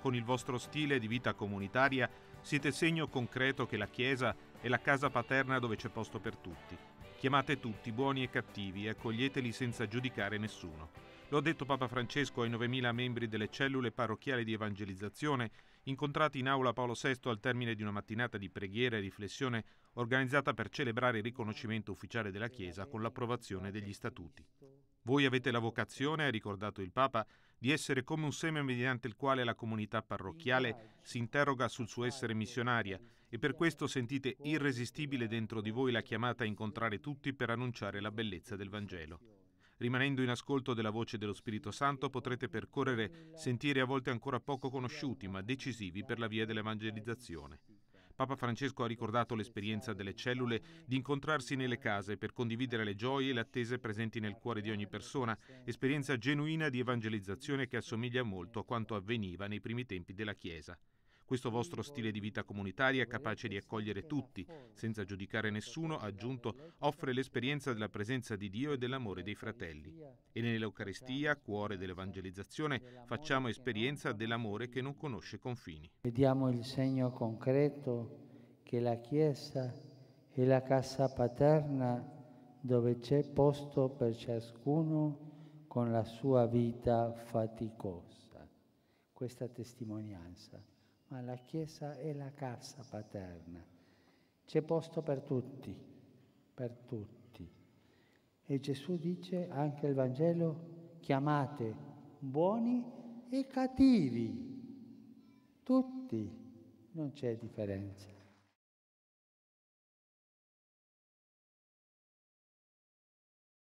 Con il vostro stile di vita comunitaria siete segno concreto che la Chiesa è la casa paterna dove c'è posto per tutti. Chiamate tutti buoni e cattivi e accoglieteli senza giudicare nessuno. Lo ha detto Papa Francesco ai 9.000 membri delle cellule parrocchiali di evangelizzazione, incontrati in aula Paolo VI al termine di una mattinata di preghiera e riflessione organizzata per celebrare il riconoscimento ufficiale della Chiesa con l'approvazione degli statuti. Voi avete la vocazione, ha ricordato il Papa, di essere come un seme mediante il quale la comunità parrocchiale si interroga sul suo essere missionaria e per questo sentite irresistibile dentro di voi la chiamata a incontrare tutti per annunciare la bellezza del Vangelo. Rimanendo in ascolto della voce dello Spirito Santo potrete percorrere sentieri a volte ancora poco conosciuti ma decisivi per la via dell'evangelizzazione. Papa Francesco ha ricordato l'esperienza delle cellule di incontrarsi nelle case per condividere le gioie e le attese presenti nel cuore di ogni persona, esperienza genuina di evangelizzazione che assomiglia molto a quanto avveniva nei primi tempi della Chiesa. Questo vostro stile di vita comunitaria, capace di accogliere tutti, senza giudicare nessuno, aggiunto, offre l'esperienza della presenza di Dio e dell'amore dei fratelli. E nell'Eucaristia, cuore dell'evangelizzazione, facciamo esperienza dell'amore che non conosce confini. Vediamo il segno concreto che la Chiesa è la casa paterna dove c'è posto per ciascuno con la sua vita faticosa. Questa testimonianza ma la Chiesa è la casa paterna. C'è posto per tutti, per tutti. E Gesù dice anche il Vangelo, chiamate buoni e cattivi, tutti, non c'è differenza.